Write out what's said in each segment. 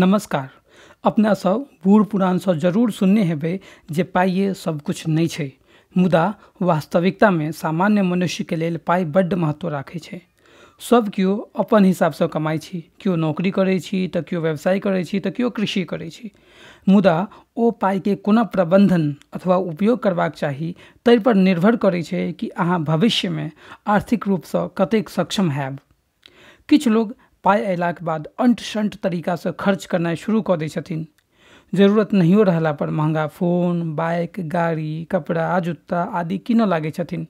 नमस्कार अपना सब बूढ़ पुरान से जरूर सुनने हेबे जे पाइए सब कुछ नहीं है मुदा वास्तविकता में सामान्य मनुष्य के लिए पाई बड्ड महत्व राखे सब क्यों अपन से कमाई छी क्यों नौकरी करे छी तो क्यों व्यवसाय करे छी तो क्यों कृषि करे छी मुदा ओ के कोना प्रबंधन अथवा उपयोग करबाक चाही पर निर्भर करे छै कि अहाँ में आर्थिक रूप से कतेक सक्षम हैब किछ लोग पाई अयलाक बाद अंट शंट से खर्च करना शुरू कऽ दै छथिन जरूरत नहियो पर महंगा फोन बाइक गाड़ी कपड़ा जूता आदि कीनऽ लागै छथिन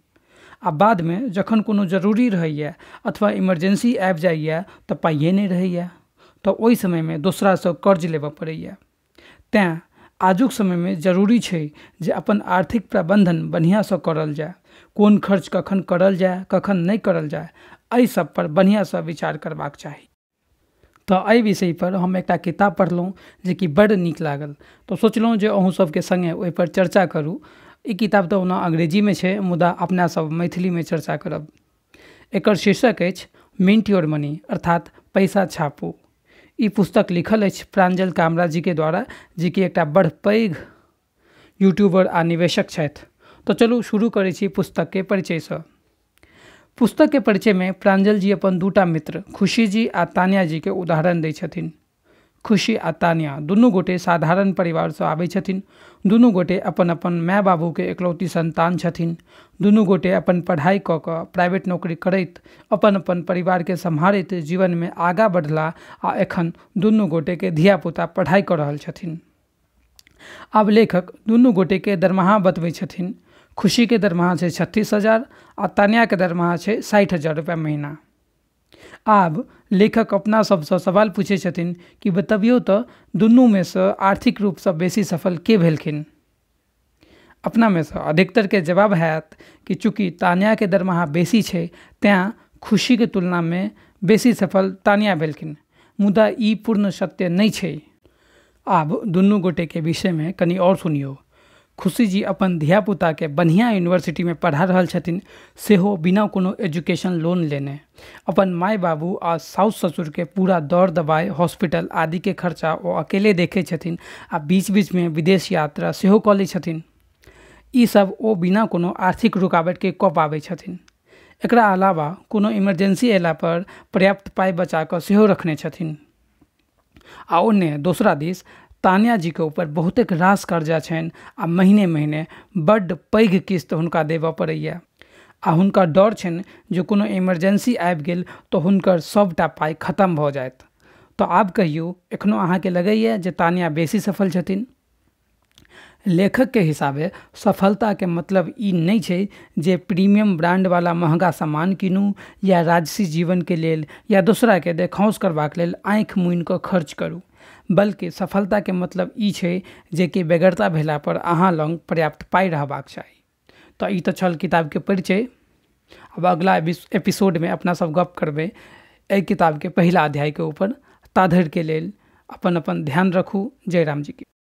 आ बादमे जखन कोनो जरूरी रहैए अथवा इमरजेंसी आबि जाइए तऽ पाइए नहि रहैए तऽ ओहि समयमे दोसरासँ कर्ज लेबऽ पड़ैए तैं आजुक समयमे जरूरी छै जे अपन आर्थिक प्रबन्धन बढ़िआँसँ करल जाय कोन खर्च कखन करल जाय कखन नहि करल जाय एहि सब पर से विचार करबाक चाही तऽ विषय पर हम एक किताब पढ़लहुँ कि बड़ निक लागल तो सोचलहुँ जे संगे वही पर चर्चा करू ई किताब तो ओना में छै मुदा मैथिली में चर्चा करब एक शीर्षक है मिंट योर मनी अर्थात पैसा छापू ई पुस्तक लिखल अछि प्राञ्जल कामरा के द्वारा कि एक बड़ पैघ यूट्यूबर आ निवेशक तो चलू शुरू करे पुस्तक के परिचय से पुस्तक के परिचय में प्रांजल जी अपन दूटा मित्र खुशी जी आ तानिया के उदाहरण दे छथिन खुशी आ तानिया दुनू गोटे साधारण से आबै छथिन दुनू गोटे अपन अपन माय के एकलौती संतान छथिन दुनू गोटे अपन पढ़ाई क प्राइवेट नौकरी करैत अपन अपन परिवार के परिवारके जीवन में आगा बढ़ला आ एखन दुनू के धियापुता पढ़ाई कर रहल छथिन आब लेखक दुनू के दरमाहा बतबै छथिन खुशी के ખુશીકે है छत्तीस हजार और આ के દરમાહ है साठ हजार रुपया महीना आब लेखक अपना सबसे सवाल पूछे छथिन कि बतबियौ तो दुनू में से आर्थिक रूप से बेसी सफल के भेलखिन से अधिकतर के जवाब हैत कि चूंकि चूँकि के दरमाहा बेसी खुशी के तुलना में बेसी सफल तानिया भेलखिन मुदा ई पूर्ण सत्य नहीं है आब दुनू विषय में कनी और सुनियो खुशी जी अपन धियापुताके यूनिवर्सिटी में पढ़ा रहल छथिन सेहो बिना कोनो एजुकेशन लोन लेने अपन माय बाबू आ साउस के पूरा दौड़ दवाई हॉस्पिटल के खर्चा वो अकेले देखे छथिन आ बीच बीच में विदेश यात्रा सेहो कऽ लै छथिन ईसभ ओ बिना कोनो आर्थिक के कऽ पाबै छथिन एकरा अलावा कोनो इमरजेंसी पर पर्याप्त पाई बचा कर सेहो रखने छथिन आ उन्हें दोसरा दिस तान्या जी के ऊपर बहुत रास कर्जा छनि आ महीने महीने बड्ड पैघ किस्त हुनका देबय पड़े आ हुनका डर छनि जे कोनो इमरजेंसी आबि गेल तो हुनकर सबटा पाइ खत्म भऽ जायत तो आब कहियौ एखनहु अहाँके लगैए जे तानिया बेसी सफल छथिन लेखकके हिसाबे के मतलब ई नहीं छै जे प्रीमियम वाला महंगा सामान कीनू या राजसी जीवन के लेल या के देखाउँस करबाक लेल आँखि मुनि कऽ खर्च करू बल्कि सफलता के मतलब ई जे कि बेगरता भेला पर अहाँ लग पर्याप्त पाइ रहबाक चाही तो ई तो छल के परिचय अब अगला अपना सब गप करबै एहि किताबके पहिला के ऊपर के लेल अपन अपन ध्यान रखू जय जी की